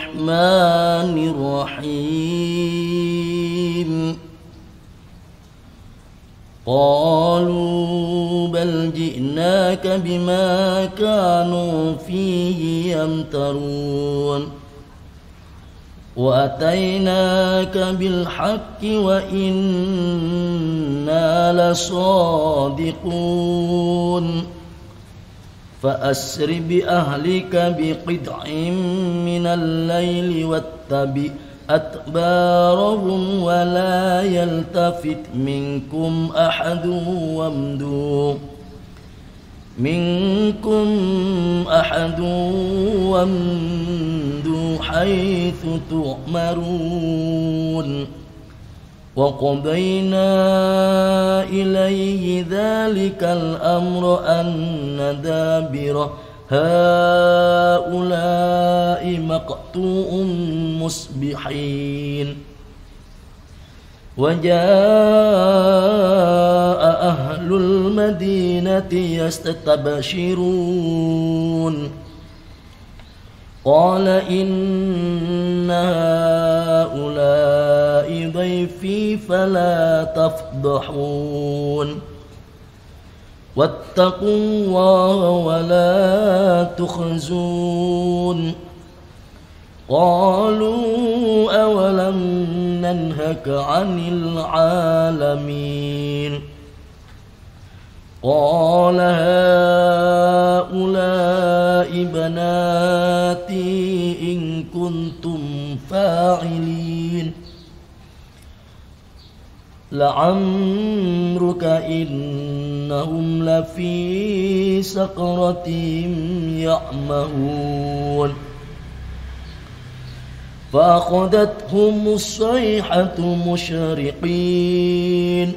الرحمن الرحيم قالوا بل جئناك بما كانوا فيه يمترون وأتيناك بالحق وإنا لصادقون فأسر بأهلك بقطع من الليل واتبع أتبارهم ولا يلتفت منكم أحد وامدوا منكم أحد وامدوا حيث تؤمرون وقضينا إليه ذلك الأمر أن دابر هؤلاء مقطوع مصبحين وجاء أهل المدينة يستبشرون قال إن هؤلاء ضيفي فلا تفضحون واتقوا الله ولا تخزون قالوا أولم ننهك عن العالمين قال هؤلاء بناتي إن كنتم فاعلين لعمرك إنهم لفي سقرتهم يعمهون فأخذتهم الصيحة مشرقين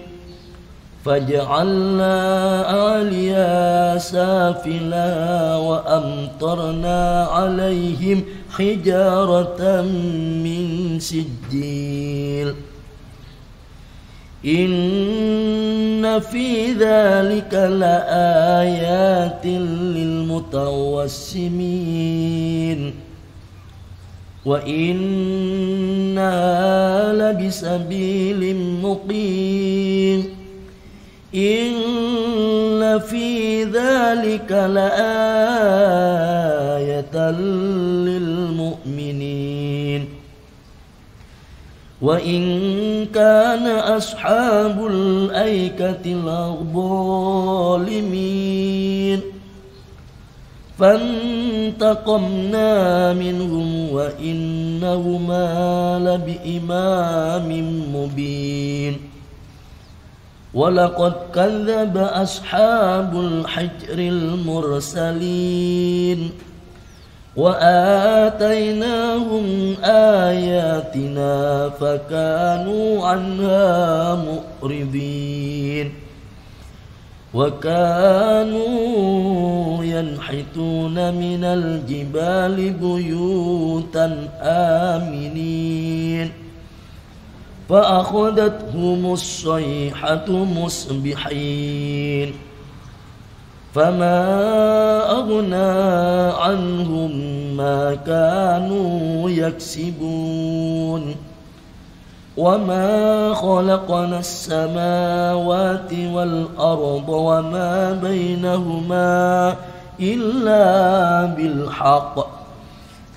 فجعلنا آليا سافلا وأمطرنا عليهم حجارة من سجيل إن في ذلك لآيات للمتوسمين وإنا لبسبيل مقيم إن في ذلك لآية وإن كان أصحاب الأيكة الظالمين فانتقمنا منهم وإنهما لبإمام مبين ولقد كذب أصحاب الحجر المرسلين وآتيناهم آياتنا فكانوا عنها مؤرضين وكانوا ينحتون من الجبال بيوتا آمنين فأخذتهم الصيحة مصبحين فما أغنى عنهم ما كانوا يكسبون وما خلقنا السماوات والأرض وما بينهما إلا بالحق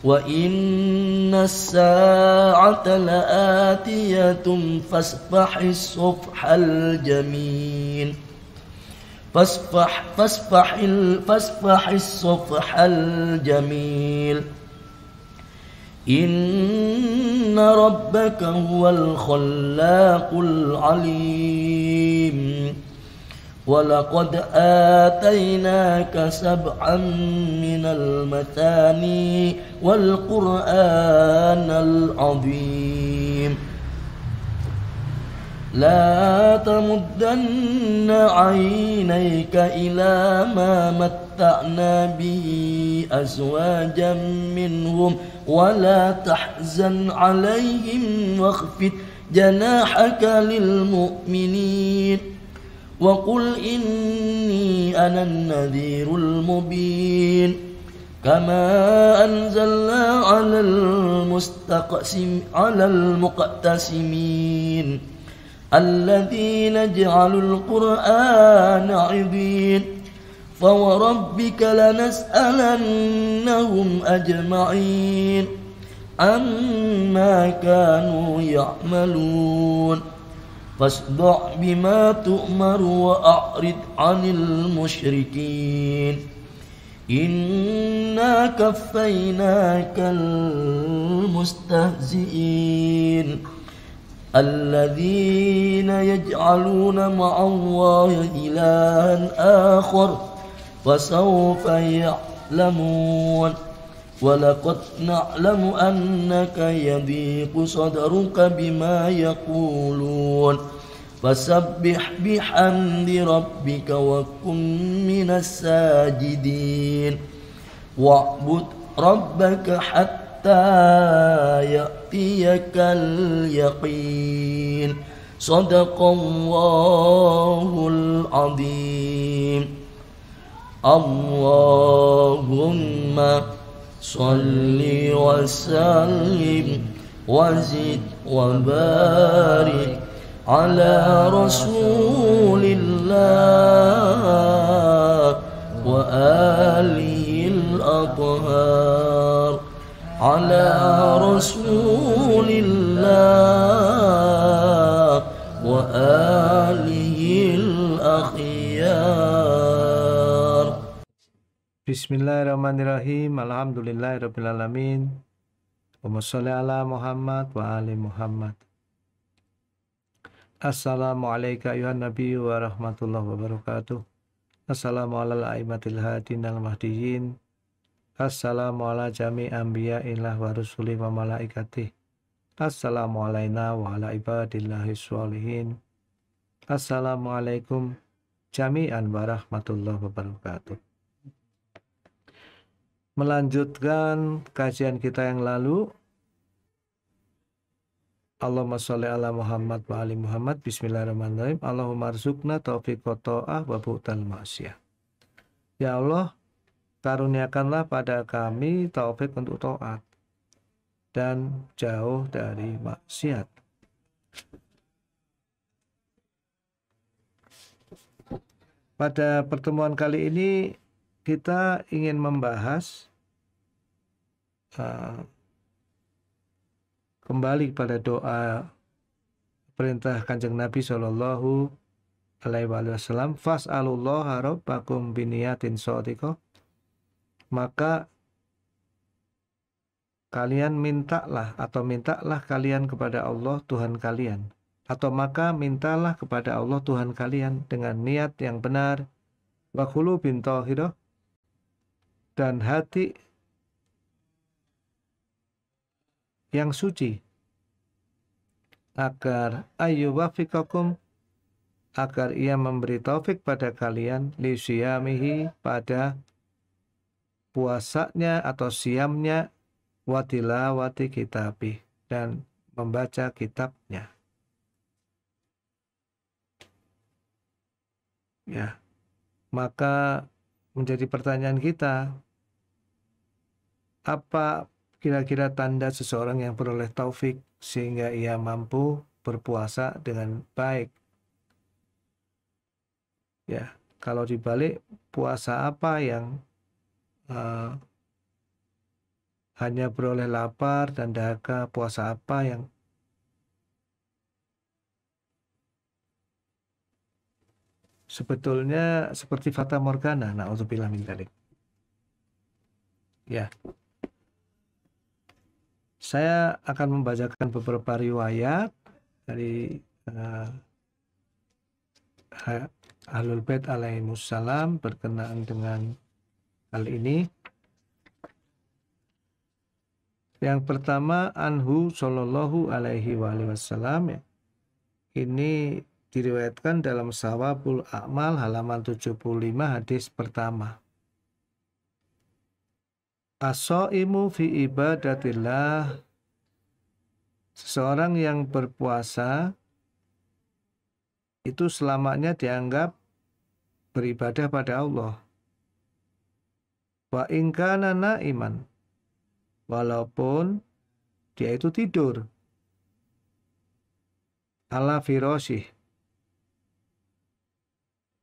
وإن الساعة لآتية فاصفح الصفح الجميل فاصفح فاصفح فاصفح الصفح الجميل إن ربك هو الخلاق العليم ولقد آتيناك سبعا من المثاني والقرآن العظيم لا تمدن عينيك إلى ما متعنا به أزواجا منهم ولا تحزن عليهم واخفض جناحك للمؤمنين وقل إني أنا النذير المبين كما أنزلنا على المستقسم على المقتسمين الذين جعلوا القرآن عبين فوربك لنسألنهم أجمعين عما كانوا يعملون فاصدع بما تؤمر وأعرض عن المشركين إنا كفيناك المستهزئين الذين يجعلون مع الله إلها آخر فسوف يعلمون ولقد نعلم أنك يضيق صدرك بما يقولون فسبح بحمد ربك وكن من الساجدين واعبد ربك حتى حتى يأتيك اليقين صدق الله العظيم اللهم صل وسلم وزد وبارك على رسول الله وآله الأطهار على رسول الله وآله الأخيار بسم الله الرحمن الرحيم الحمد لله رب العالمين على محمد وآل محمد Assalamualaikum warahmatullahi wabarakatuh Assalamualaikum warahmatullahi wabarakatuh Assalamu ala jami anbiya inlah wa rusuli wa malaikati. Assalamu alaina wa ala ibadillahi sholihin. Assalamualaikum jami'an warahmatullahi wabarakatuh. Melanjutkan kajian kita yang lalu. Allahumma sholli ala Muhammad wa ali Muhammad. Bismillahirrahmanirrahim. Allahumma arzuqna taufiq wa ta'ah wa bu'tal masyah. Ya Allah, karuniakanlah pada kami taufik untuk taat dan jauh dari maksiat. Pada pertemuan kali ini kita ingin membahas uh, kembali pada doa perintah kanjeng Nabi Shallallahu Alaihi Wasallam. Fasalullah rabbakum biniyatin sodikoh maka kalian mintalah atau mintalah kalian kepada Allah Tuhan kalian atau maka mintalah kepada Allah Tuhan kalian dengan niat yang benar wa bin dan hati yang suci agar wafikakum agar ia memberi taufik pada kalian lisyamihi pada puasanya atau siamnya wati kitabih dan membaca kitabnya. Ya. Maka menjadi pertanyaan kita apa kira-kira tanda seseorang yang peroleh taufik sehingga ia mampu berpuasa dengan baik. Ya, kalau dibalik puasa apa yang uh, hanya beroleh lapar dan dahaga puasa apa yang sebetulnya seperti fata morgana nah naudzubillah ini tadi ya saya akan membacakan beberapa riwayat dari uh, Ahlul Bait alaihi berkenaan dengan hal ini. Yang pertama anhu Shallallahu alaihi wasallam ya. Ini diriwayatkan dalam Sawabul Akmal halaman 75 hadis pertama. Asoimu fi ibadatillah Seseorang yang berpuasa itu selamanya dianggap beribadah pada Allah. Wa ingkana naiman. Walaupun dia itu tidur. Ala firosih.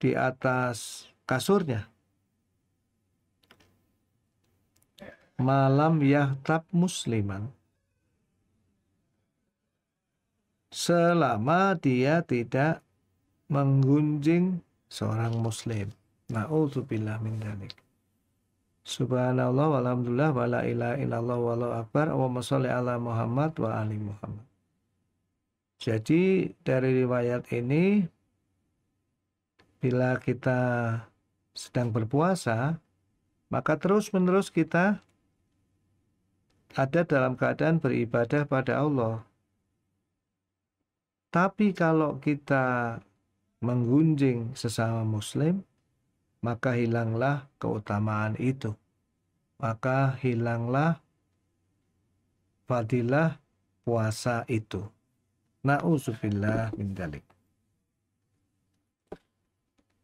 Di atas kasurnya. Malam yahtab musliman. Selama dia tidak menggunjing seorang muslim. Na'udzubillah min dalik. Subhanallah walhamdulillah wa la ilaha illallah la akbar. wa sholli ala Muhammad wa ali Muhammad. Jadi dari riwayat ini bila kita sedang berpuasa maka terus-menerus kita ada dalam keadaan beribadah pada Allah. Tapi kalau kita menggunjing sesama muslim, maka hilanglah keutamaan itu. Maka hilanglah fadilah puasa itu. Na'udzubillah min dalik.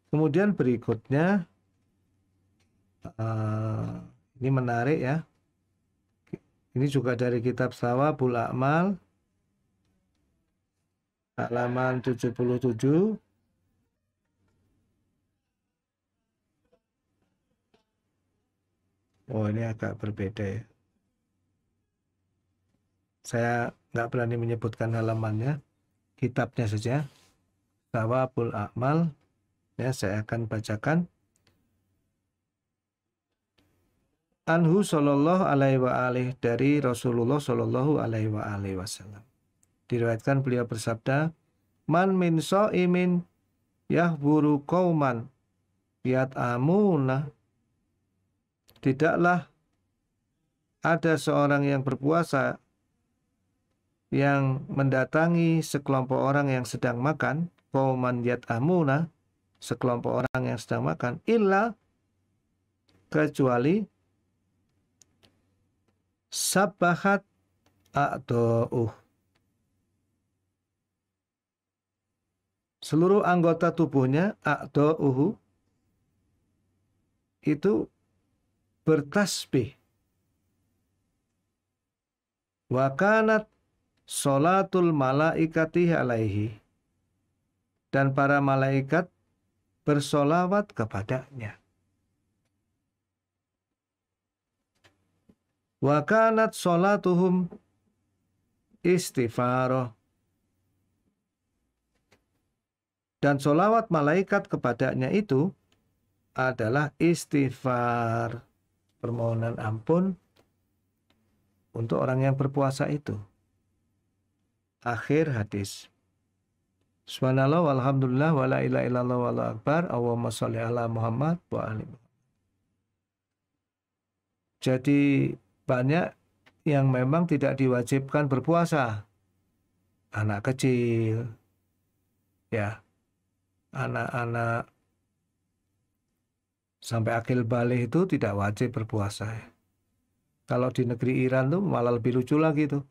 Kemudian berikutnya, eh, ini menarik ya. Ini juga dari kitab Sawabul Akmal, halaman 77, Oh ini agak berbeda ya. Saya nggak berani menyebutkan halamannya, kitabnya saja. Tawabul Akmal. Ya, saya akan bacakan. Anhu Shallallahu Alaihi wa alih, dari Rasulullah Shallallahu Alaihi wa alih Wasallam. Diriwayatkan beliau bersabda, Man min so imin yahburu kauman yat amuna tidaklah ada seorang yang berpuasa yang mendatangi sekelompok orang yang sedang makan, yat amuna sekelompok orang yang sedang makan, illa kecuali sabahat a'do'uh. Seluruh anggota tubuhnya a'do'uhu itu bertasbih. Wa kanat solatul malaikati alaihi. Dan para malaikat bersolawat kepadanya. Wa kanat solatuhum istighfaroh. Dan solawat malaikat kepadanya itu adalah istighfar permohonan ampun untuk orang yang berpuasa itu. Akhir hadis. Subhanallah walhamdulillah wala ilaha illallah wala akbar Allahumma sholli ala Muhammad wa ali Jadi banyak yang memang tidak diwajibkan berpuasa. Anak kecil ya. Anak-anak sampai akil balik itu tidak wajib berpuasa. ya Kalau di negeri Iran tuh malah lebih lucu lagi tuh.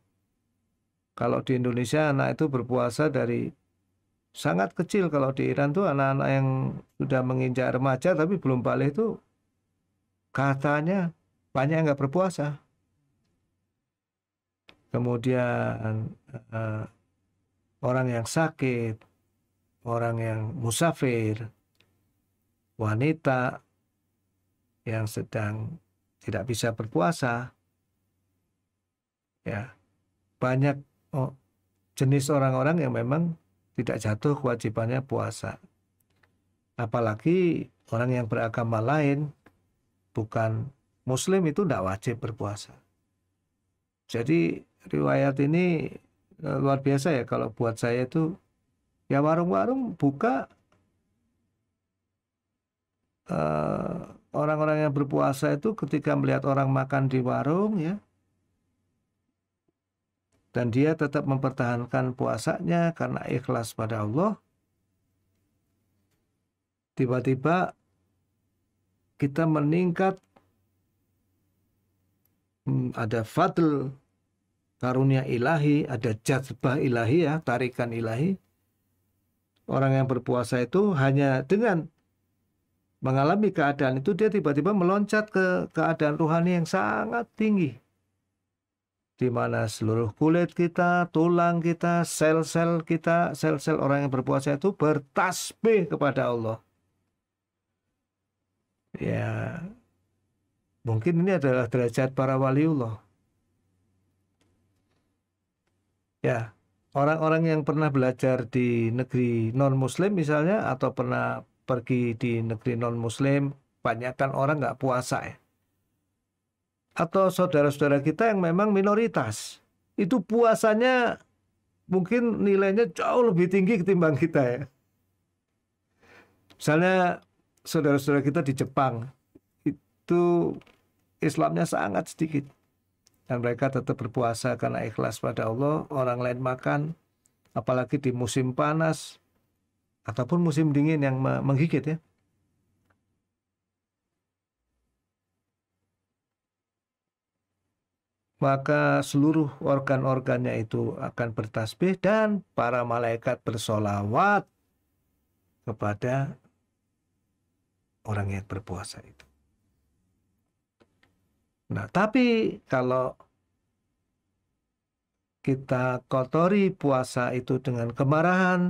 Kalau di Indonesia anak itu berpuasa dari sangat kecil kalau di Iran tuh anak-anak yang sudah menginjak remaja tapi belum balik itu katanya banyak yang nggak berpuasa. Kemudian uh, orang yang sakit, orang yang musafir, wanita, yang sedang tidak bisa berpuasa ya banyak oh, jenis orang-orang yang memang tidak jatuh kewajibannya puasa apalagi orang yang beragama lain bukan muslim itu tidak wajib berpuasa jadi riwayat ini eh, luar biasa ya kalau buat saya itu ya warung-warung buka eh, orang-orang yang berpuasa itu ketika melihat orang makan di warung ya dan dia tetap mempertahankan puasanya karena ikhlas pada Allah tiba-tiba kita meningkat hmm, ada fadl karunia ilahi ada jazbah ilahi ya tarikan ilahi orang yang berpuasa itu hanya dengan mengalami keadaan itu dia tiba-tiba meloncat ke keadaan rohani yang sangat tinggi di mana seluruh kulit kita, tulang kita, sel-sel kita, sel-sel orang yang berpuasa itu bertasbih kepada Allah. Ya, mungkin ini adalah derajat para waliullah. Ya, orang-orang yang pernah belajar di negeri non-muslim misalnya atau pernah pergi di negeri non-muslim, banyakkan orang nggak puasa ya. Atau saudara-saudara kita yang memang minoritas, itu puasanya mungkin nilainya jauh lebih tinggi ketimbang kita ya. Misalnya saudara-saudara kita di Jepang, itu Islamnya sangat sedikit. Dan mereka tetap berpuasa karena ikhlas pada Allah, orang lain makan, apalagi di musim panas, ataupun musim dingin yang menggigit ya. Maka seluruh organ-organnya itu akan bertasbih dan para malaikat bersolawat kepada orang yang berpuasa itu. Nah, tapi kalau kita kotori puasa itu dengan kemarahan,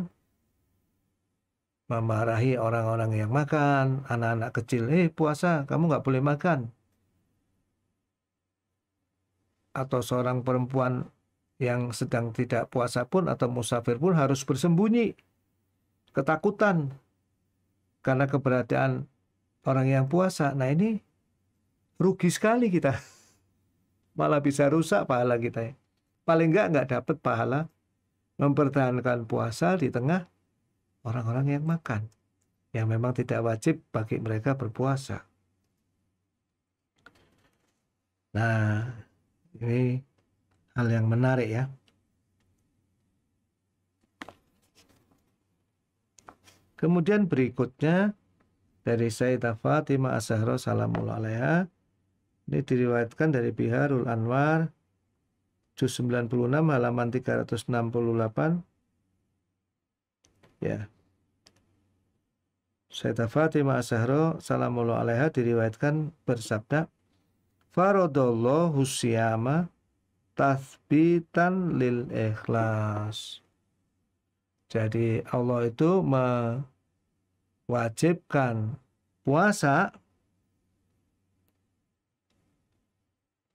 memarahi orang-orang yang makan, anak-anak kecil, eh puasa, kamu nggak boleh makan. Atau seorang perempuan yang sedang tidak puasa pun atau musafir pun harus bersembunyi, ketakutan karena keberadaan orang yang puasa. Nah ini rugi sekali kita, malah bisa rusak pahala kita Paling nggak nggak dapat pahala mempertahankan puasa di tengah orang-orang yang makan, yang memang tidak wajib bagi mereka berpuasa. Nah, ini hal yang menarik ya. Kemudian berikutnya dari Sayyidah Fatimah Azhara zahra salamullah alaiha. Ini diriwayatkan dari Biharul Anwar juz 96 halaman 368. Ya. Sayyidah Fatimah as Salamullah alaiha diriwayatkan bersabda Faradallahu siyama tathbitan lil ikhlas Jadi Allah itu mewajibkan puasa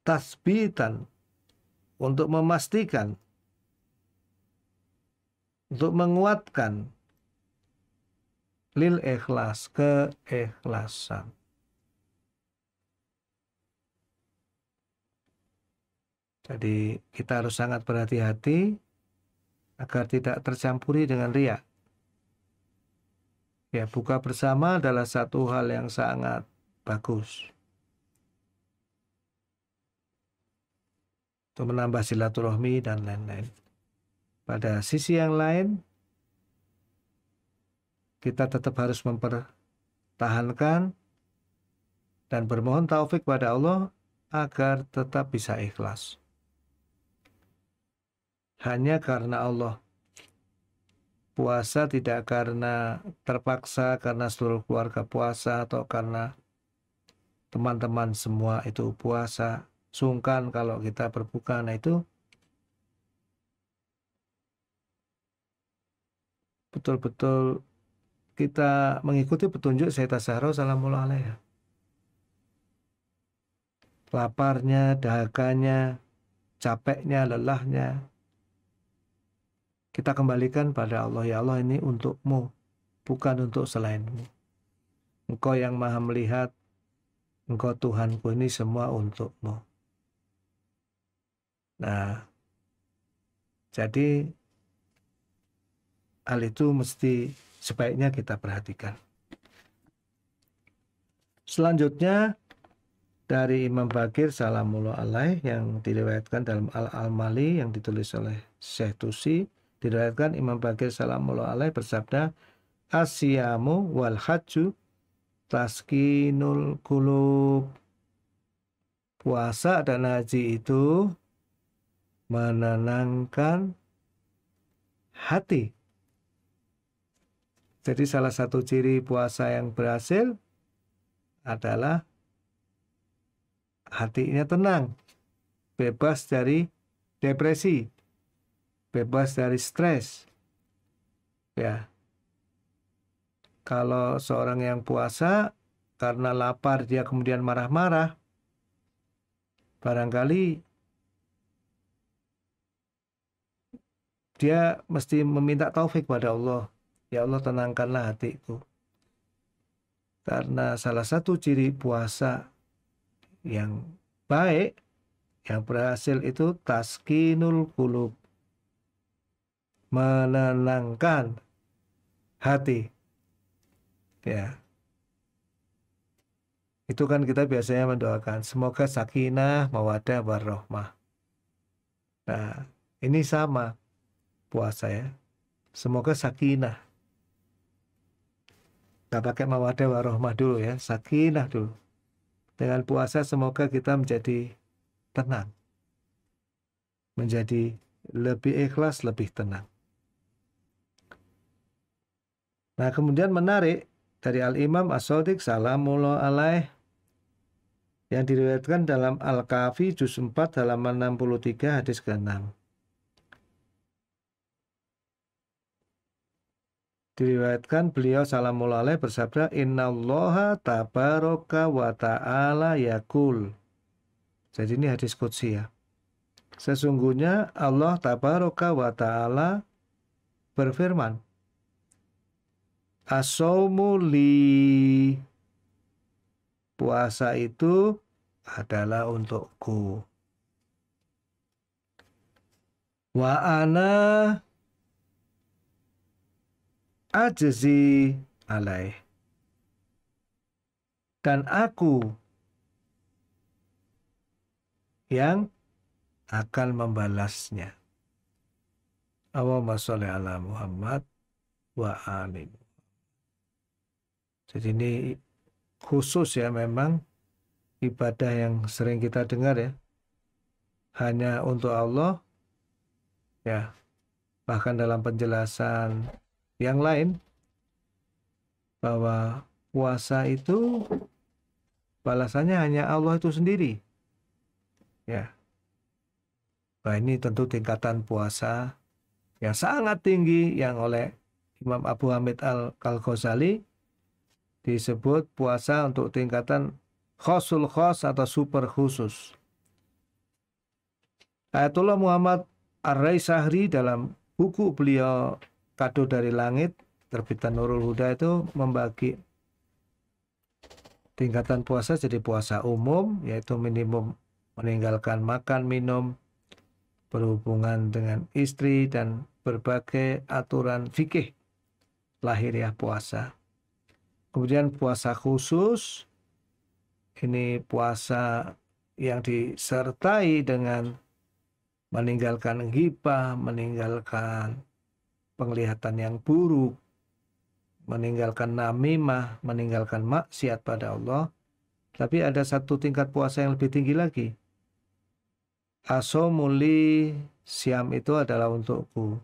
tasbitan untuk memastikan untuk menguatkan lil ikhlas keikhlasan jadi kita harus sangat berhati-hati agar tidak tercampuri dengan riak ya buka bersama adalah satu hal yang sangat bagus untuk menambah silaturahmi dan lain-lain pada sisi yang lain kita tetap harus mempertahankan dan bermohon taufik kepada Allah agar tetap bisa ikhlas. Hanya karena Allah. Puasa tidak karena terpaksa, karena seluruh keluarga puasa, atau karena teman-teman semua itu puasa. Sungkan kalau kita berbuka, nah itu betul-betul kita mengikuti petunjuk Sayyidah Zahra salamullah alaiha. Laparnya, dahaganya, capeknya, lelahnya. Kita kembalikan pada Allah, ya Allah ini untukmu, bukan untuk selainmu. Engkau yang maha melihat, engkau Tuhanku ini semua untukmu. Nah, jadi hal itu mesti sebaiknya kita perhatikan. Selanjutnya dari Imam Bakir Salamullah Alaih yang diriwayatkan dalam Al-Almali yang ditulis oleh Syekh Tusi diriwayatkan Imam Bakir Salamullah Alaih bersabda Asyamu wal hajju taskinul kulub puasa dan haji itu menenangkan hati jadi salah satu ciri puasa yang berhasil adalah hatinya tenang, bebas dari depresi, bebas dari stres. Ya. Kalau seorang yang puasa karena lapar dia kemudian marah-marah, barangkali dia mesti meminta taufik pada Allah Ya Allah tenangkanlah hatiku. Karena salah satu ciri puasa yang baik, yang berhasil itu taskinul kulub. Menenangkan hati. Ya. Itu kan kita biasanya mendoakan semoga sakinah, mawadah, warohmah. Nah, ini sama puasa ya. Semoga sakinah kita pakai mawadah warohmah dulu ya, sakinah dulu. Dengan puasa semoga kita menjadi tenang. Menjadi lebih ikhlas, lebih tenang. Nah kemudian menarik dari Al-Imam as Sodiq Salamullah alaih yang diriwayatkan dalam Al-Kafi juz 4 halaman 63 hadis ke-6. Diriwayatkan beliau salamul alaih bersabda innallaha tabaraka wa ta'ala yakul. Jadi ini hadis qudsi ya. Sesungguhnya Allah tabaraka wa ta'ala berfirman. Asomu li puasa itu adalah untukku. Wa ana ajzi alaih. Dan aku yang akan membalasnya. Allahumma sholli ala Muhammad wa Jadi ini khusus ya memang ibadah yang sering kita dengar ya. Hanya untuk Allah ya. Bahkan dalam penjelasan yang lain bahwa puasa itu balasannya hanya Allah itu sendiri. Ya. Nah, ini tentu tingkatan puasa yang sangat tinggi yang oleh Imam Abu Hamid Al-Ghazali disebut puasa untuk tingkatan khosul khos atau super khusus. Ayatullah Muhammad Ar-Rai Sahri dalam buku beliau kado dari langit terbitan Nurul Huda itu membagi tingkatan puasa jadi puasa umum yaitu minimum meninggalkan makan minum berhubungan dengan istri dan berbagai aturan fikih lahiriah puasa. Kemudian puasa khusus ini puasa yang disertai dengan meninggalkan ghibah, meninggalkan penglihatan yang buruk, meninggalkan namimah, meninggalkan maksiat pada Allah. Tapi ada satu tingkat puasa yang lebih tinggi lagi. Asomuli siam itu adalah untukku.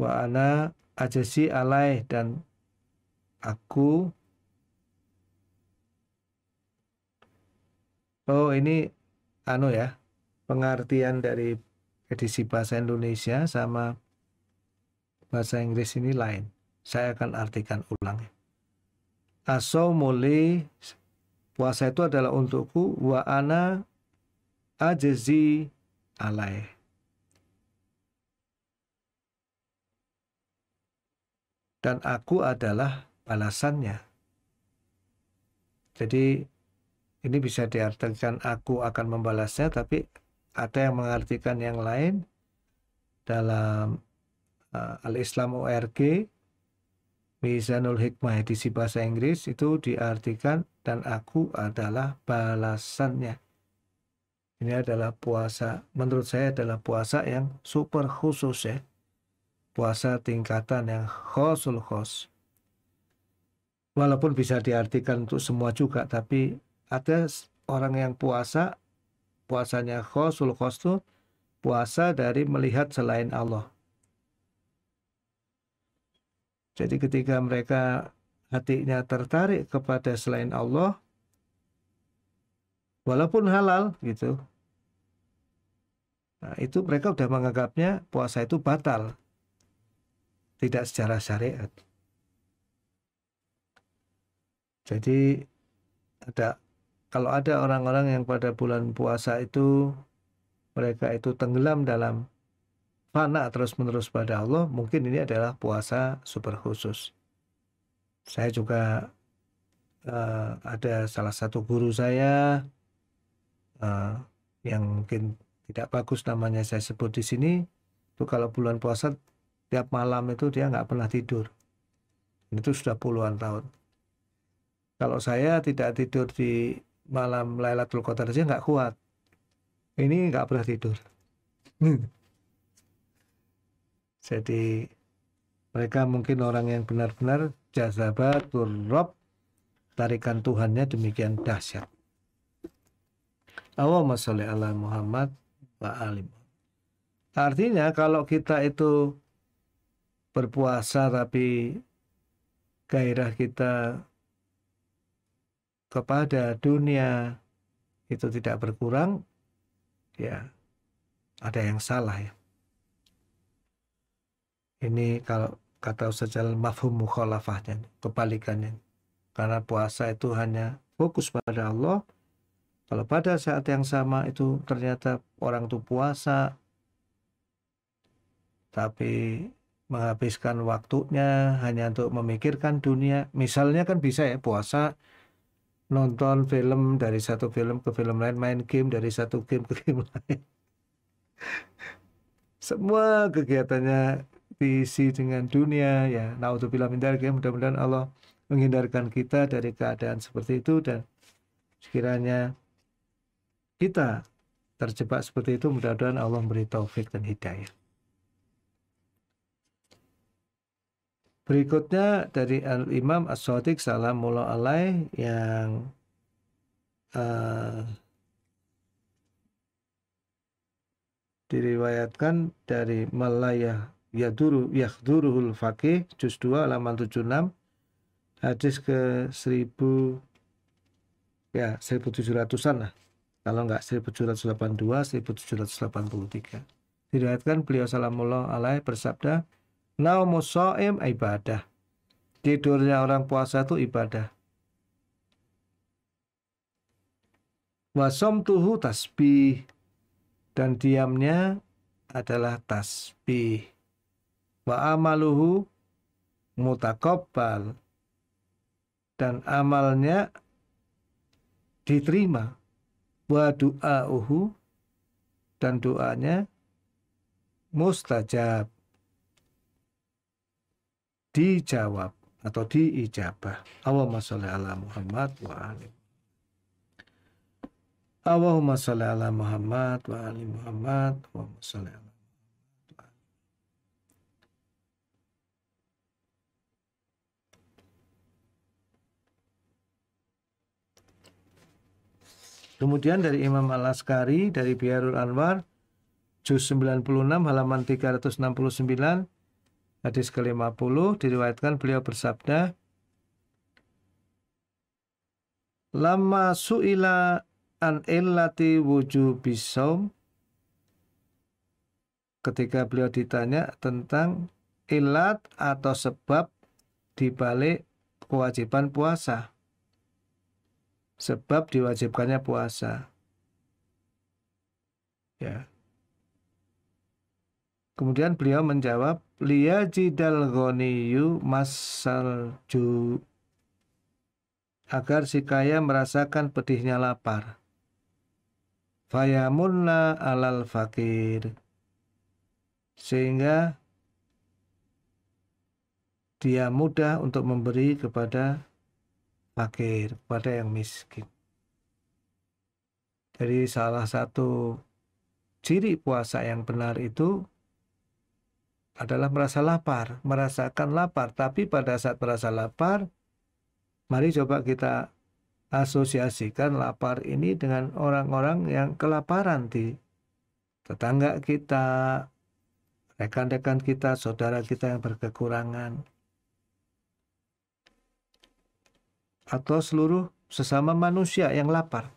Wa ana ajasi alaih dan aku Oh ini anu ya pengertian dari edisi bahasa Indonesia sama bahasa Inggris ini lain. Saya akan artikan ulang. mole puasa itu adalah untukku wa ana ajzi alai. Dan aku adalah balasannya. Jadi ini bisa diartikan aku akan membalasnya tapi ada yang mengartikan yang lain dalam uh, Al-Islam ORG Mizanul Hikmah edisi bahasa Inggris itu diartikan dan aku adalah balasannya. Ini adalah puasa, menurut saya adalah puasa yang super khusus ya. Puasa tingkatan yang khusul khus Walaupun bisa diartikan untuk semua juga, tapi ada orang yang puasa puasanya khosul khos itu puasa dari melihat selain Allah. Jadi ketika mereka hatinya tertarik kepada selain Allah, walaupun halal gitu, nah, itu mereka sudah menganggapnya puasa itu batal, tidak secara syariat. Jadi ada kalau ada orang-orang yang pada bulan puasa itu mereka itu tenggelam dalam fana terus-menerus pada Allah, mungkin ini adalah puasa super khusus. Saya juga uh, ada salah satu guru saya uh, yang mungkin tidak bagus namanya saya sebut di sini, itu kalau bulan puasa tiap malam itu dia nggak pernah tidur. Itu sudah puluhan tahun. Kalau saya tidak tidur di malam Lailatul Qadar aja nggak kuat ini nggak pernah tidur hmm. jadi mereka mungkin orang yang benar-benar jazabatur rob tarikan Tuhannya demikian dahsyat Allahumma sholli ala Muhammad wa alim artinya kalau kita itu berpuasa tapi gairah kita kepada dunia itu tidak berkurang, ya ada yang salah ya. Ini kalau kata Ustaz mafhum mukhalafahnya, kebalikannya. Karena puasa itu hanya fokus pada Allah. Kalau pada saat yang sama itu ternyata orang itu puasa tapi menghabiskan waktunya hanya untuk memikirkan dunia. Misalnya kan bisa ya puasa nonton film dari satu film ke film lain, main game dari satu game ke game lain. Semua kegiatannya diisi dengan dunia ya. nah Nauzubillah min dzalik. Ya. Mudah-mudahan Allah menghindarkan kita dari keadaan seperti itu dan sekiranya kita terjebak seperti itu mudah-mudahan Allah memberi taufik dan hidayah. Berikutnya dari Al Imam As-Sadiq salamullah alaih yang uh, diriwayatkan dari Malayah Yaduru Yahduruhul Fakih juz 2 halaman 76 hadis ke 1000 ya 1700-an lah. Kalau enggak 1782, 1783. Diriwayatkan beliau salamullah alaih bersabda, Naumu so'im ibadah. Tidurnya orang puasa itu ibadah. Wasom tuhu tasbih. Dan diamnya adalah tasbih. Wa amaluhu mutakobbal. Dan amalnya diterima. Wa du'a'uhu. Dan doanya mustajab dijawab atau diijabah. Allahumma sholli ala Muhammad wa ali. Allahumma sholli ala Muhammad wa ali Muhammad wa sholli ala Kemudian dari Imam Al-Askari dari Biarul Anwar juz 96 halaman 369 Hadis ke-50 diriwayatkan beliau bersabda, Lama su'ila an illati wujubisaum ketika beliau ditanya tentang ilat atau sebab dibalik kewajiban puasa. Sebab diwajibkannya puasa. Ya. Kemudian beliau menjawab, liyajidal ghaniyu masal ju agar si kaya merasakan pedihnya lapar fayamunna alal fakir sehingga dia mudah untuk memberi kepada fakir kepada yang miskin Dari salah satu ciri puasa yang benar itu adalah merasa lapar, merasakan lapar. Tapi pada saat merasa lapar, mari coba kita asosiasikan lapar ini dengan orang-orang yang kelaparan di tetangga kita, rekan-rekan kita, saudara kita yang berkekurangan, atau seluruh sesama manusia yang lapar.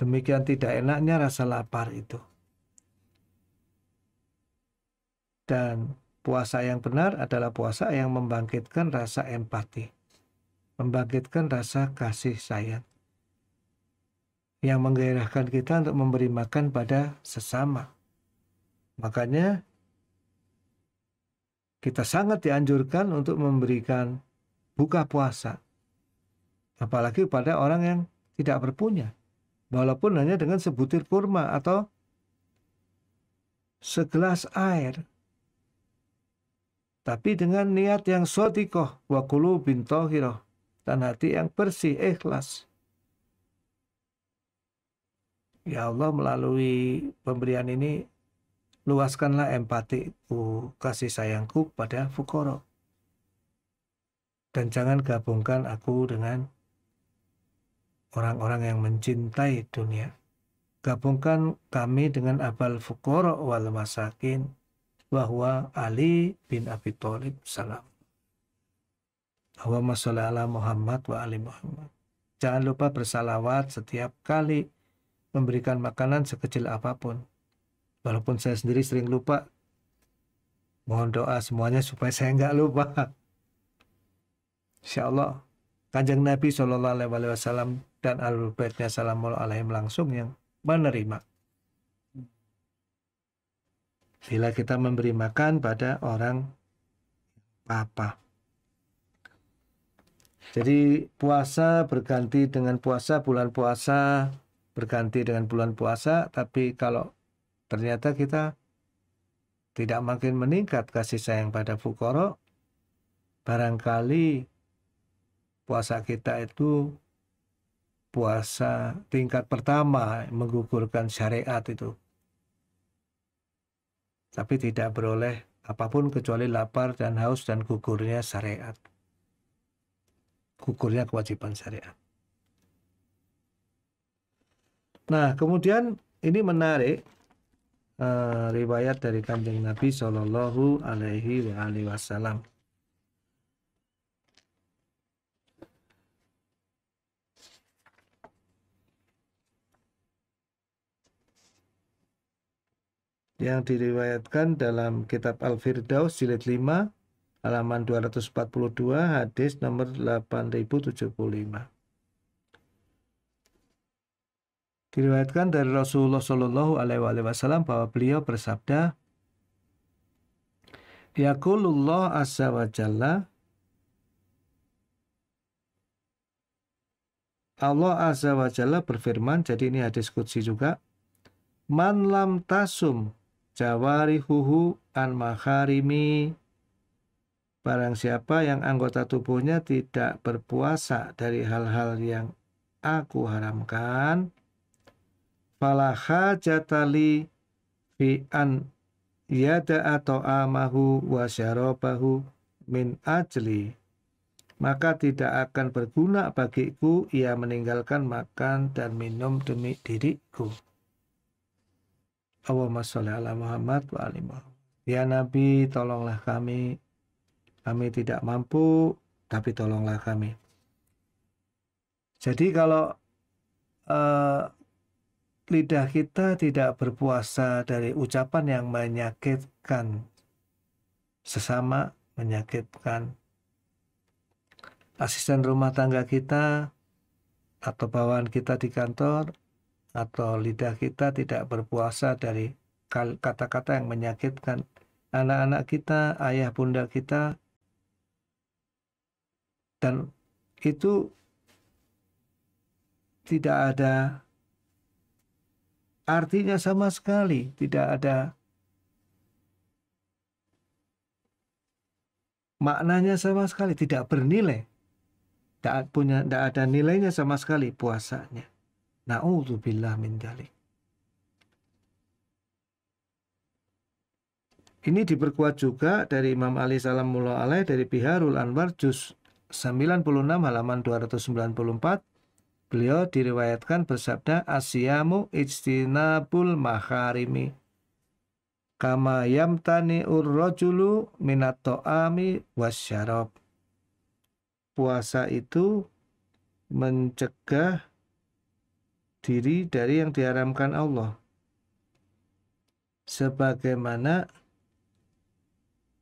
Demikian tidak enaknya rasa lapar itu. Dan puasa yang benar adalah puasa yang membangkitkan rasa empati, membangkitkan rasa kasih sayang yang menggairahkan kita untuk memberi makan pada sesama. Makanya kita sangat dianjurkan untuk memberikan buka puasa. Apalagi pada orang yang tidak berpunya. Walaupun hanya dengan sebutir kurma atau segelas air tapi dengan niat yang sodikoh wa bin tohiroh dan hati yang bersih ikhlas ya Allah melalui pemberian ini luaskanlah empatiku kasih sayangku pada fukoro dan jangan gabungkan aku dengan orang-orang yang mencintai dunia gabungkan kami dengan abal fukoro wal masakin bahwa Ali bin Abi Thalib salam. bahwa masalah ala Muhammad wa ali Muhammad. Jangan lupa bersalawat setiap kali memberikan makanan sekecil apapun. Walaupun saya sendiri sering lupa, mohon doa semuanya supaya saya nggak lupa. Insya Allah, Kanjeng Nabi Shallallahu Alaihi Wasallam dan al baitnya Salamul Alaihim langsung yang menerima bila kita memberi makan pada orang apa Jadi puasa berganti dengan puasa, bulan puasa berganti dengan bulan puasa, tapi kalau ternyata kita tidak makin meningkat kasih sayang pada fukoro, barangkali puasa kita itu puasa tingkat pertama menggugurkan syariat itu tapi tidak beroleh apapun kecuali lapar dan haus dan gugurnya syariat. Gugurnya kewajiban syariat. Nah, kemudian ini menarik uh, riwayat dari Kanjeng Nabi Shallallahu alaihi wasallam. yang diriwayatkan dalam kitab Al-Firdaus jilid 5 halaman 242 hadis nomor 8075. Diriwayatkan dari Rasulullah Shallallahu Alaihi Wasallam bahwa beliau bersabda, Yaqulullah Azza wa Jalla Allah Azza wa Jalla berfirman, jadi ini hadis kudsi juga, Man lam tasum jawarihuhu an maharimi barang siapa yang anggota tubuhnya tidak berpuasa dari hal-hal yang aku haramkan fala hajatali fi an yada atau amahu wa min ajli maka tidak akan berguna bagiku ia meninggalkan makan dan minum demi diriku Allahumma sholli ala Muhammad wa ali Muhammad. Ya Nabi, tolonglah kami. Kami tidak mampu, tapi tolonglah kami. Jadi kalau uh, lidah kita tidak berpuasa dari ucapan yang menyakitkan sesama, menyakitkan asisten rumah tangga kita atau bawahan kita di kantor atau lidah kita tidak berpuasa dari kata-kata yang menyakitkan anak-anak kita, ayah bunda kita, dan itu tidak ada artinya sama sekali, tidak ada maknanya sama sekali, tidak bernilai, tidak punya, tidak ada nilainya sama sekali puasanya. Na'udzubillah min dalik. Ini diperkuat juga dari Imam Ali Salamullah Alaih dari Biharul Anwar Juz 96 halaman 294. Beliau diriwayatkan bersabda Asyamu ijtinabul maharimi kama yamtani urrojulu minato ami wasyarab. Puasa itu mencegah diri dari yang diharamkan Allah. Sebagaimana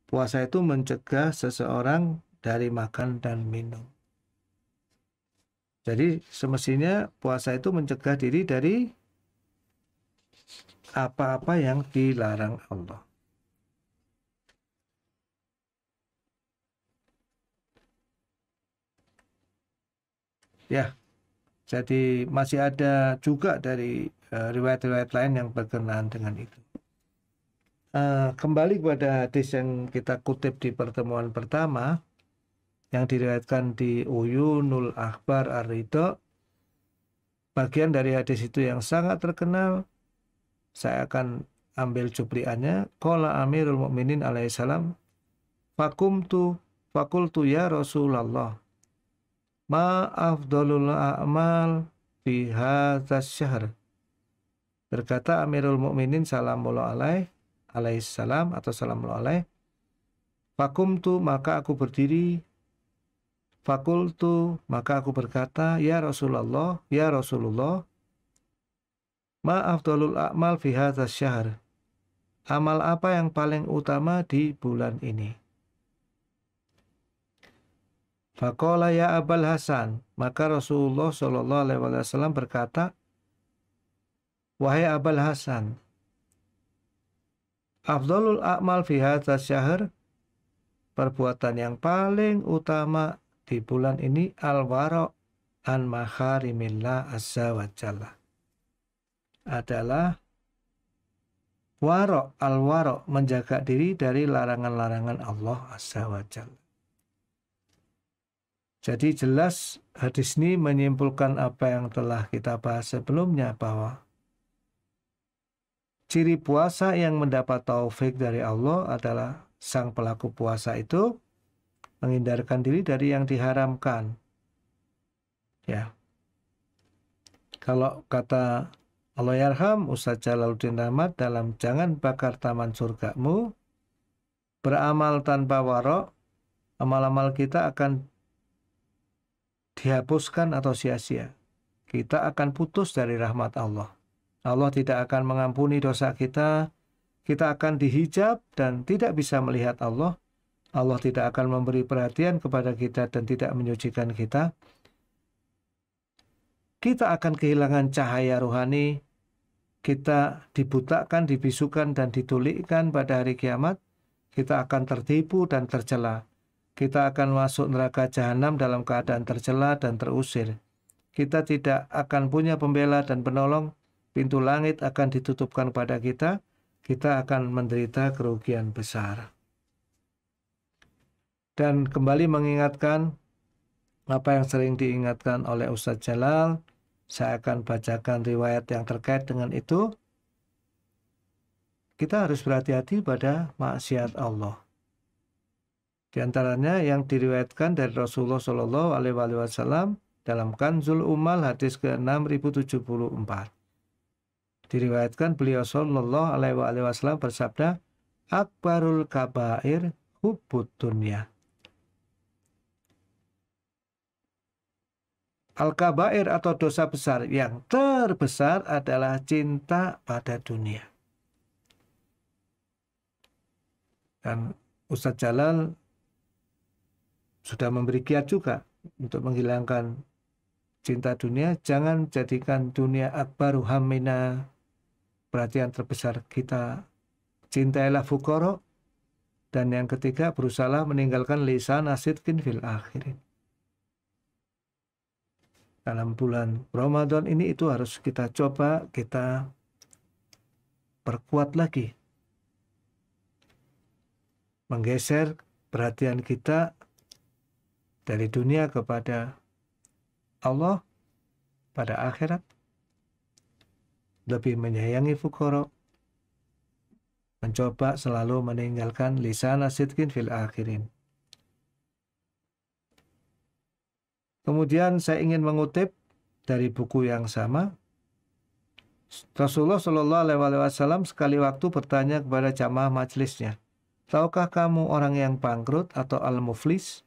puasa itu mencegah seseorang dari makan dan minum. Jadi semestinya puasa itu mencegah diri dari apa-apa yang dilarang Allah. Ya, jadi masih ada juga dari eh, riwayat-riwayat uh, lain yang berkenaan dengan itu. Uh, kembali kepada hadis yang kita kutip di pertemuan pertama yang diriwayatkan di Uyunul Akbar ar Bagian dari hadis itu yang sangat terkenal. Saya akan ambil cupliannya. Kola Amirul Mukminin alaihissalam, "Fakumtu fakultu ya Rasulullah." ma afdalul a'mal fi syahr. Berkata Amirul Mukminin salamullah alaih salam atau salamullah alaih Fakumtu maka aku berdiri Fakultu maka aku berkata Ya Rasulullah Ya Rasulullah Ma afdalul a'mal fi hadzal syahr Amal apa yang paling utama di bulan ini Fakola ya Abul Hasan. Maka Rasulullah Shallallahu Alaihi Wasallam berkata, wahai Abul Hasan, Abdulul Akmal fi syahr perbuatan yang paling utama di bulan ini al-waro an maharimillah azza wajalla adalah warok al menjaga diri dari larangan-larangan Allah azza wajalla. Jadi jelas hadis ini menyimpulkan apa yang telah kita bahas sebelumnya bahwa ciri puasa yang mendapat taufik dari Allah adalah sang pelaku puasa itu menghindarkan diri dari yang diharamkan. Ya. Kalau kata Allah Yarham Ustaz Jalaluddin Ahmad dalam Jangan Bakar Taman Surgamu, beramal tanpa warok, amal-amal kita akan dihapuskan atau sia-sia. Kita akan putus dari rahmat Allah. Allah tidak akan mengampuni dosa kita. Kita akan dihijab dan tidak bisa melihat Allah. Allah tidak akan memberi perhatian kepada kita dan tidak menyucikan kita. Kita akan kehilangan cahaya rohani. Kita dibutakan, dibisukan, dan ditulikkan pada hari kiamat. Kita akan tertipu dan tercela. Kita akan masuk neraka jahanam dalam keadaan tercela dan terusir. Kita tidak akan punya pembela dan penolong. Pintu langit akan ditutupkan pada kita. Kita akan menderita kerugian besar. Dan kembali mengingatkan apa yang sering diingatkan oleh Ustadz Jalal, saya akan bacakan riwayat yang terkait dengan itu. Kita harus berhati-hati pada maksiat Allah. Di antaranya yang diriwayatkan dari Rasulullah Shallallahu Alaihi Wasallam dalam Kanzul Umal hadis ke 6074. Diriwayatkan beliau Shallallahu Alaihi Wasallam bersabda, Akbarul kabair hubbud dunya. Al-kabair atau dosa besar yang terbesar adalah cinta pada dunia. Dan Ustadz Jalal sudah memberi kiat juga untuk menghilangkan cinta dunia, jangan jadikan dunia akbar hamina perhatian terbesar kita. Cintailah fukoro. Dan yang ketiga, berusaha meninggalkan lisan asidkin fil akhirin. Dalam bulan Ramadan ini itu harus kita coba, kita perkuat lagi. Menggeser perhatian kita dari dunia kepada Allah pada akhirat lebih menyayangi fukoro mencoba selalu meninggalkan lisan asidkin fil akhirin kemudian saya ingin mengutip dari buku yang sama Rasulullah Shallallahu Alaihi Wasallam sekali waktu bertanya kepada jamaah majelisnya, tahukah kamu orang yang bangkrut atau al-muflis?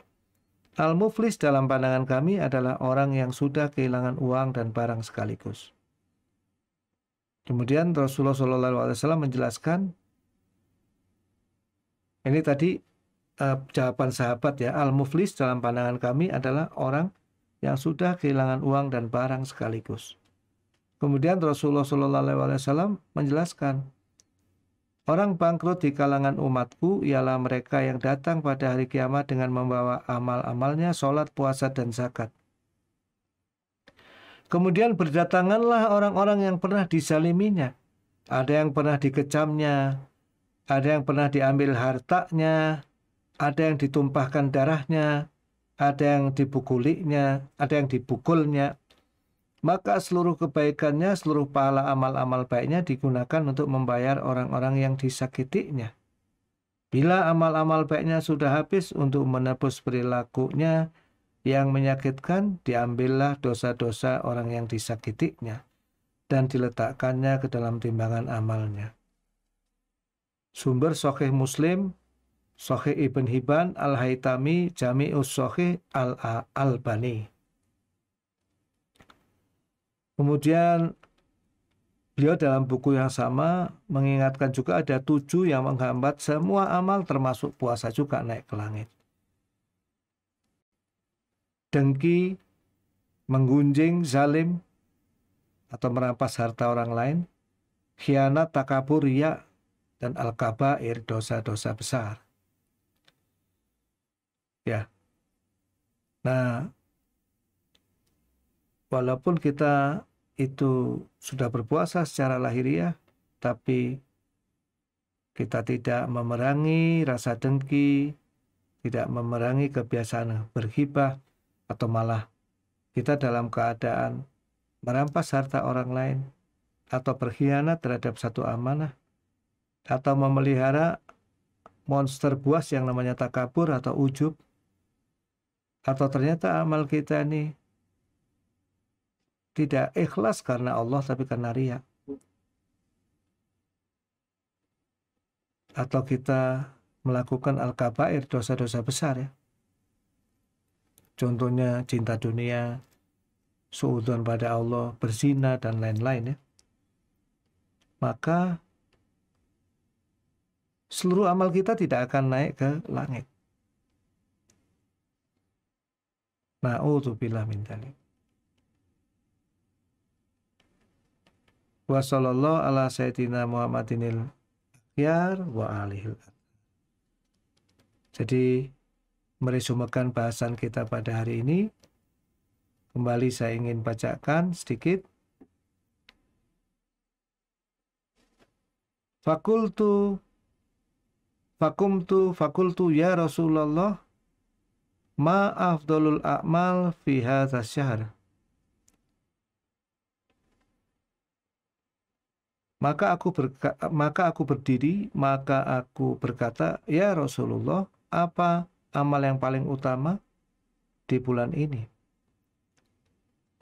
Al-Muflis dalam pandangan kami adalah orang yang sudah kehilangan uang dan barang sekaligus. Kemudian Rasulullah SAW menjelaskan, ini tadi uh, jawaban sahabat ya, Al-Muflis dalam pandangan kami adalah orang yang sudah kehilangan uang dan barang sekaligus. Kemudian Rasulullah SAW menjelaskan, Orang bangkrut di kalangan umatku ialah mereka yang datang pada hari kiamat dengan membawa amal-amalnya, sholat, puasa, dan zakat. Kemudian berdatanganlah orang-orang yang pernah disaliminya. Ada yang pernah dikecamnya, ada yang pernah diambil hartanya, ada yang ditumpahkan darahnya, ada yang dipukulinya, ada yang dipukulnya, maka seluruh kebaikannya, seluruh pahala amal-amal baiknya digunakan untuk membayar orang-orang yang disakitinya. Bila amal-amal baiknya sudah habis untuk menebus perilakunya yang menyakitkan, diambillah dosa-dosa orang yang disakitinya dan diletakkannya ke dalam timbangan amalnya. Sumber Sokeh Muslim, Sokeh Ibn Hibban, al Haytami, Jami'us Sokeh, Al-Albani. al albani Kemudian beliau dalam buku yang sama mengingatkan juga ada tujuh yang menghambat semua amal termasuk puasa juga naik ke langit. Dengki, menggunjing, zalim, atau merampas harta orang lain, khianat, takabur, riak, dan al-kabair, dosa-dosa besar. Ya. Nah, walaupun kita itu sudah berpuasa secara lahiriah, tapi kita tidak memerangi rasa dengki, tidak memerangi kebiasaan berhibah, atau malah kita dalam keadaan merampas harta orang lain, atau berkhianat terhadap satu amanah, atau memelihara monster buas yang namanya takabur atau ujub, atau ternyata amal kita ini tidak ikhlas karena Allah tapi karena ria. Atau kita melakukan al-kabair dosa-dosa besar ya. Contohnya cinta dunia, suudon pada Allah, berzina dan lain-lain ya. Maka seluruh amal kita tidak akan naik ke langit. Na'udzubillah min dalik. wa sallallahu ala sayyidina Muhammadinil akhyar wa alihil Jadi meresumekan bahasan kita pada hari ini kembali saya ingin bacakan sedikit Fakultu Fakumtu fakultu ya Rasulullah ma afdalul a'mal fi hadzal syahr Maka aku berka, maka aku berdiri, maka aku berkata, "Ya Rasulullah, apa amal yang paling utama di bulan ini?"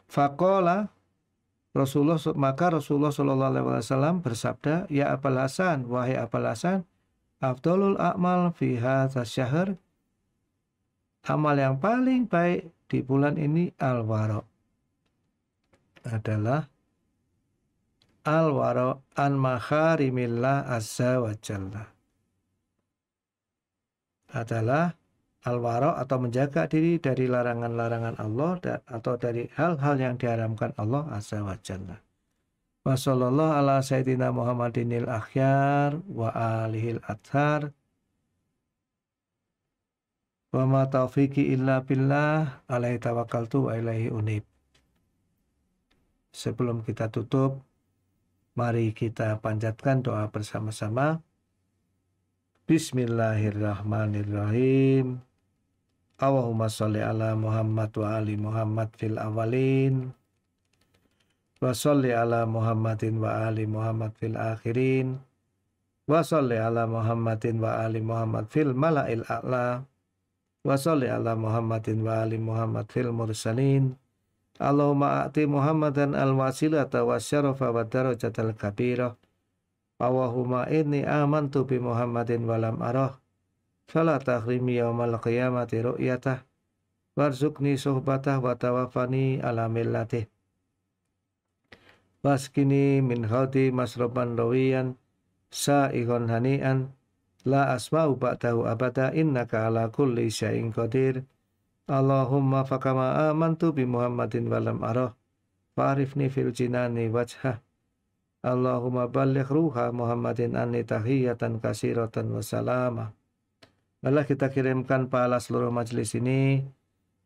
Fakola Rasulullah maka Rasulullah Shallallahu Alaihi Wasallam bersabda, "Ya Abul Hasan, wahai Abul Hasan, Abdulul Akmal fiha tasyahr amal yang paling baik di bulan ini alwarok adalah al waro an maharimillah azza wa jalla adalah waro atau menjaga diri dari larangan-larangan Allah dan, atau dari hal-hal yang diharamkan Allah azza wa jalla. Wa ala sayyidina Muhammadinil akhyar wa alihil athar. Wa ma taufiqi illa billah alaihi tawakkaltu wa ilaihi unib. Sebelum kita tutup, Mari kita panjatkan doa bersama-sama. Bismillahirrahmanirrahim. Allahumma sholli ala Muhammad wa ali Muhammad fil awalin wa sholli ala Muhammadin wa ali Muhammad fil akhirin wa sholli ala Muhammadin wa ali Muhammad fil mala'il a'la wa sholli ala Muhammadin wa ali Muhammad fil mursalin Allahumma a'ti Muhammadan al-wasilata wa syarafa wa darajatal kabirah. Allahumma inni amantu bi Muhammadin walam arah. Fala tahrimi yaumal qiyamati ru'yatah. Warzukni sohbatah wa tawafani ala millatih. Waskini min khawti masroban rawiyan sa'ihon hani'an. La asma'u ba'dahu abada innaka ala kulli syai'in qadir. Allahumma fakama amantu bi Muhammadin walam arah nih fil jinani wajhah Allahumma balik ruha Muhammadin anni tahiyatan kasiratan salama Allah kita kirimkan pahala seluruh majelis ini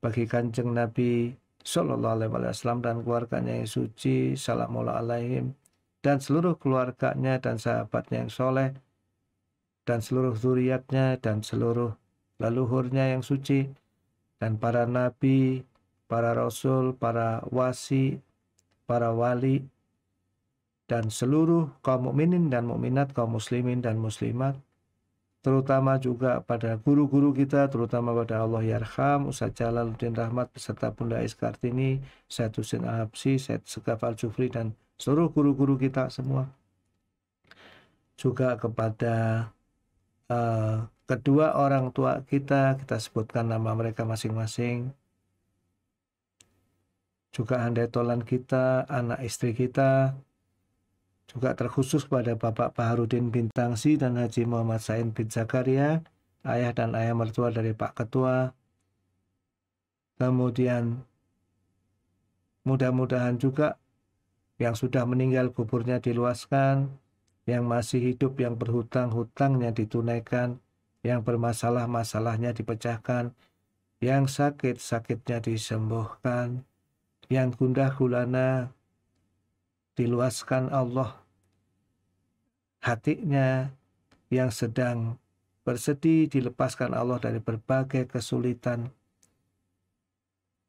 bagi kanjeng Nabi Shallallahu Alaihi Wasallam dan keluarganya yang suci, salamualaikum alaihim, dan seluruh keluarganya dan sahabatnya yang soleh, dan seluruh zuriatnya dan seluruh leluhurnya yang suci, dan para nabi, para rasul, para wasi, para wali, dan seluruh kaum mukminin dan mukminat, kaum muslimin dan muslimat, terutama juga pada guru-guru kita, terutama pada Allah Yarham, Ustaz Jalaluddin Rahmat, beserta Bunda Iskartini, Syed Husin Ahabsi, Syed Segaf Al-Jufri, dan seluruh guru-guru kita semua. Juga kepada uh, kedua orang tua kita, kita sebutkan nama mereka masing-masing. Juga andai tolan kita, anak istri kita, juga terkhusus kepada Bapak Baharudin Bintangsi dan Haji Muhammad Sain bin Zakaria, ayah dan ayah mertua dari Pak Ketua. Kemudian mudah-mudahan juga yang sudah meninggal kuburnya diluaskan, yang masih hidup yang berhutang hutangnya ditunaikan, yang bermasalah masalahnya dipecahkan, yang sakit sakitnya disembuhkan, yang gundah gulana diluaskan Allah hatinya, yang sedang bersedih dilepaskan Allah dari berbagai kesulitan.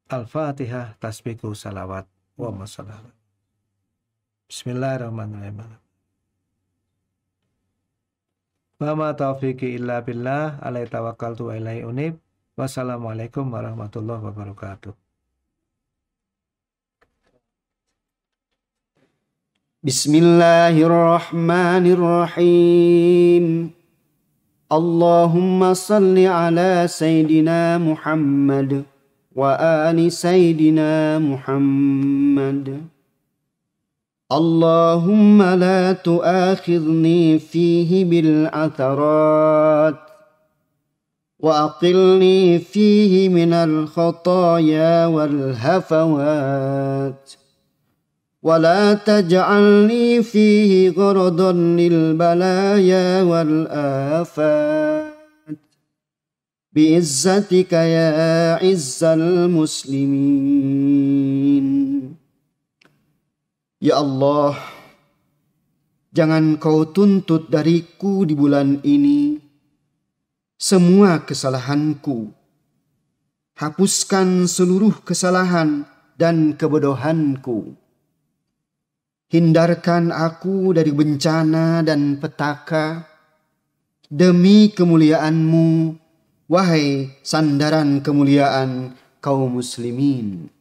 Al-Fatihah, tasbihku salawat wa masalah. Bismillahirrahmanirrahim. Bama taufiqi illa billah alai tawakkaltu wa ilai unib. Wassalamualaikum warahmatullahi wabarakatuh. Bismillahirrahmanirrahim. Allahumma salli ala Sayyidina Muhammad wa ali Sayyidina Muhammad. اللهم لا تؤاخذني فيه بالعثرات وأقلني فيه من الخطايا والهفوات ولا تجعلني فيه غرضا للبلايا والآفات بإزتك يا عز المسلمين Ya Allah, jangan kau tuntut dariku di bulan ini semua kesalahanku. Hapuskan seluruh kesalahan dan kebodohanku. Hindarkan aku dari bencana dan petaka demi kemuliaan-Mu, wahai sandaran kemuliaan kaum muslimin.